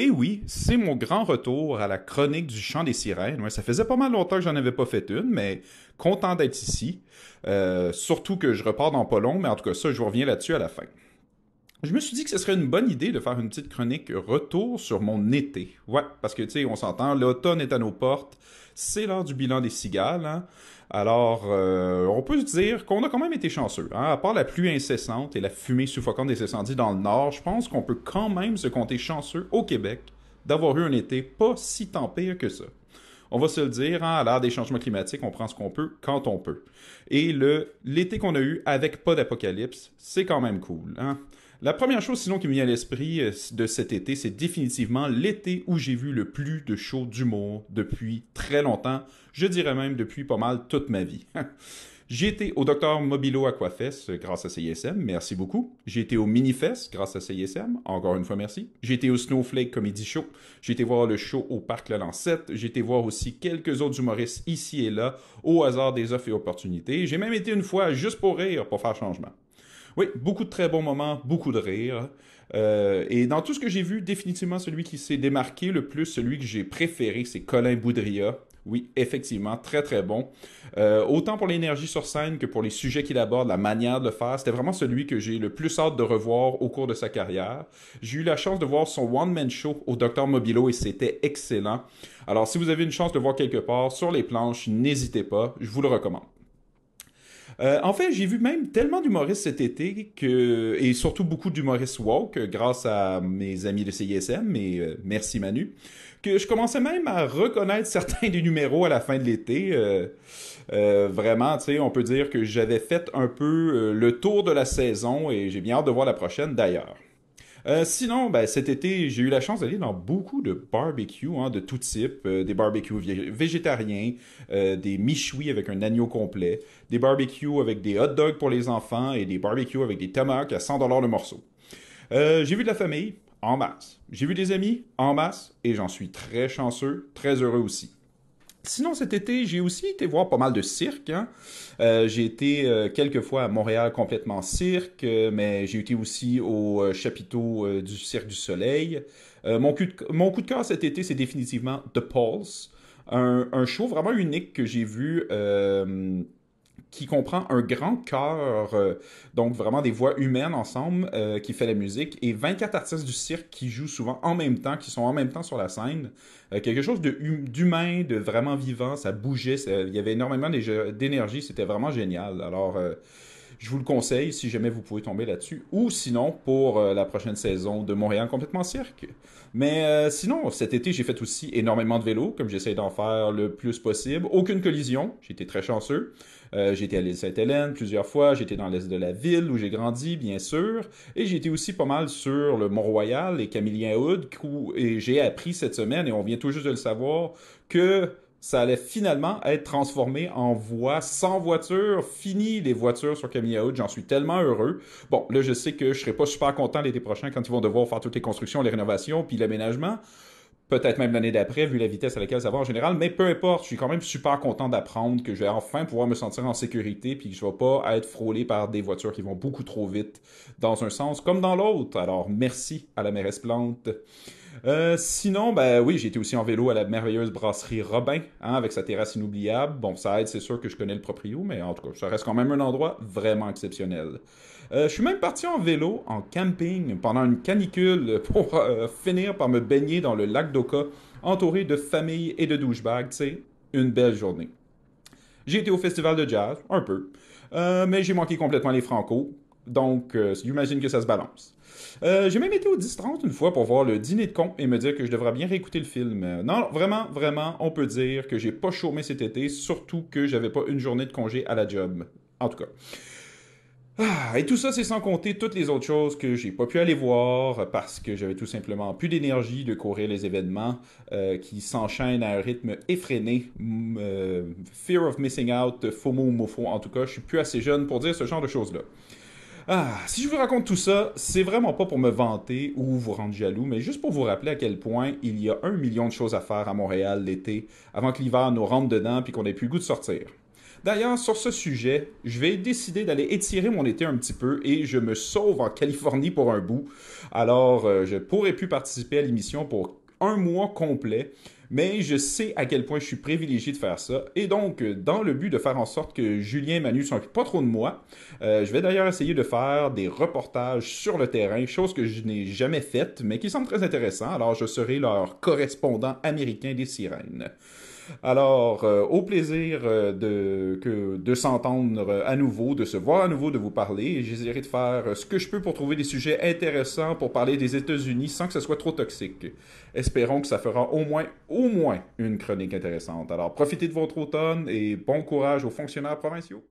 Et oui, c'est mon grand retour à la chronique du chant des sirènes. ça faisait pas mal longtemps que j'en avais pas fait une, mais content d'être ici. Euh, surtout que je repars dans pas long, mais en tout cas ça, je reviens là-dessus à la fin je me suis dit que ce serait une bonne idée de faire une petite chronique retour sur mon été. Ouais, parce que tu sais, on s'entend, l'automne est à nos portes, c'est l'heure du bilan des cigales. Hein. Alors, euh, on peut se dire qu'on a quand même été chanceux. Hein. À part la pluie incessante et la fumée suffocante des incendies dans le nord, je pense qu'on peut quand même se compter chanceux au Québec d'avoir eu un été pas si tant que ça. On va se le dire, hein, à l'heure des changements climatiques, on prend ce qu'on peut quand on peut. Et le l'été qu'on a eu avec pas d'apocalypse, c'est quand même cool. La première chose sinon qui me vient à l'esprit euh, de cet été, c'est définitivement l'été où j'ai vu le plus de shows d'humour depuis très longtemps, je dirais même depuis pas mal toute ma vie. J'ai été au Dr Mobilo Aquafest euh, grâce à CISM, merci beaucoup. J'ai été au Minifest grâce à CISM, encore une fois merci. J'ai été au Snowflake Comedy Show. J'ai été voir le show au Parc La Lancette. J'ai été voir aussi quelques autres humoristes ici et là, au hasard des offres et opportunités. J'ai même été une fois juste pour rire, pour faire changement. Oui, beaucoup de très bons moments, beaucoup de rire. Euh, et dans tout ce que j'ai vu, définitivement celui qui s'est démarqué le plus, celui que j'ai préféré, c'est Colin Boudria. Oui, effectivement, très très bon. Euh, autant pour l'énergie sur scène que pour les sujets qu'il aborde, la manière de le faire, c'était vraiment celui que j'ai le plus hâte de revoir au cours de sa carrière. J'ai eu la chance de voir son one-man show au Dr Mobilo et c'était excellent. Alors si vous avez une chance de voir quelque part sur les planches, n'hésitez pas, je vous le recommande. Euh, en fait, j'ai vu même tellement d'humoristes cet été que, et surtout beaucoup d'humoristes woke euh, grâce à mes amis de CISM et euh, merci Manu, que je commençais même à reconnaître certains des numéros à la fin de l'été. vraiment, tu sais, on peut dire que j'avais fait un peu le tour de la saison et j'ai bien hâte de voir la prochaine d'ailleurs. Euh, sinon, ben, cet été, j'ai eu la chance d'aller dans beaucoup de barbecues hein, de tout type, euh, des barbecues végétariens, euh, des michouis avec un agneau complet, des barbecues avec des hot dogs pour les enfants et des barbecues avec des tamacs à 100 dollars le morceau. j'ai vu de la famille en masse, j'ai vu des amis en masse et j'en suis très chanceux, très heureux aussi. Sinon, cet été, j'ai aussi été voir pas mal de cirques. Hein. Euh, j'ai été euh, quelques fois à Montréal complètement cirque, euh, mais j'ai été aussi au chapiteau du Cirque du Soleil. mon, coup de, mon coup de cœur cet été, c'est définitivement The Pulse, un, un, show vraiment unique que j'ai vu qui comprend un grand cœur euh, donc vraiment des voix humaines ensemble euh, qui fait la musique, et 24 artistes du cirque qui jouent souvent en même temps, qui sont en même temps sur la scène. Euh, quelque chose hum, d'humain, de, vraiment vivant, ça bougeait, il y avait énormément d'énergie, c'était vraiment génial. Alors, je vous le conseille si jamais vous pouvez tomber là-dessus. Ou sinon, pour euh, la prochaine saison de Montréal complètement cirque. Mais euh, sinon, cet été, j'ai fait aussi énormément de vélo, comme j'essaie d'en faire le plus possible. Aucune collision, j'étais très chanceux. Euh, j'ai à l'île Sainte-Hélène plusieurs fois, j'étais dans l'est de la ville où j'ai grandi, bien sûr, et j'étais aussi pas mal sur le Mont-Royal et Camillien-Houd, et j'ai appris cette semaine, et on vient tout juste de le savoir, que ça allait finalement être transformé en voie sans voiture, fini les voitures sur camille out. j'en suis tellement heureux. Bon, là je sais que je serai pas super content l'été prochain quand ils vont devoir faire toutes les constructions, les rénovations, puis l'aménagement. Peut-être même l'année d'après, vu la vitesse à laquelle ça va en général, mais peu importe, je suis quand même super content d'apprendre que je vais enfin pouvoir me sentir en sécurité, puis que je vais pas être frôlé par des voitures qui vont beaucoup trop vite dans un sens comme dans l'autre. Alors merci à la mairesse Plante. Euh, sinon, ben oui, j'ai été aussi en vélo à la merveilleuse brasserie Robin, hein, avec sa terrasse inoubliable. Bon, ça aide, c'est sûr que je connais le proprio, mais en tout cas, ça reste quand même un endroit vraiment exceptionnel. Euh, je suis même parti en vélo, en camping, pendant une canicule, pour euh, finir par me baigner dans le lac d'Oka, entouré de familles et de douchebags, tu une belle journée. J'ai été au festival de jazz, un peu, mais j'ai manqué complètement les Franco, donc j'imagine que ça se balance. Euh, j'ai même été au 10-30 une fois pour voir le dîner de compte et me dire que je devrais bien réécouter le film. Euh, non, vraiment, vraiment, on peut dire que j'ai pas chômé cet été, surtout que j'avais pas une journée de congé à la job. En tout cas. Ah, et tout ça, c'est sans compter toutes les autres choses que j'ai pas pu aller voir parce que j'avais tout simplement plus d'énergie de courir les événements euh, qui s'enchaînent à un rythme effréné. fear of missing out, FOMO ou MOFO, en tout cas, je suis plus assez jeune pour dire ce genre de choses-là. Ah, si je vous raconte tout ça, c'est vraiment pas pour me vanter ou vous rendre jaloux, mais juste pour vous rappeler à quel point il y a un million de choses à faire à Montréal l'été, avant que l'hiver nous rentre dedans puis qu'on ait plus le goût de sortir. D'ailleurs, sur ce sujet, je vais décider d'aller étirer mon été un petit peu et je me sauve en Californie pour un bout. Alors, euh, je pourrais plus participer à l'émission pour un mois complet mais je sais à quel point je suis privilégié de faire ça. Et donc, dans le but de faire en sorte que Julien et Manu s'occupent pas trop de moi, euh, je vais d'ailleurs essayer de faire des reportages sur le terrain, chose que je n'ai jamais faite, mais qui semble très intéressant. Alors, je serai leur correspondant américain des sirènes. Alors, euh, au plaisir euh, de, que, de s'entendre à nouveau, de se voir à nouveau, de vous parler. J'essaierai de faire ce que je peux pour trouver des sujets intéressants pour parler des États-Unis sans que ce soit trop toxique. Espérons que ça fera au moins au moins une chronique intéressante. Alors profitez de votre automne et bon courage aux fonctionnaires provinciaux.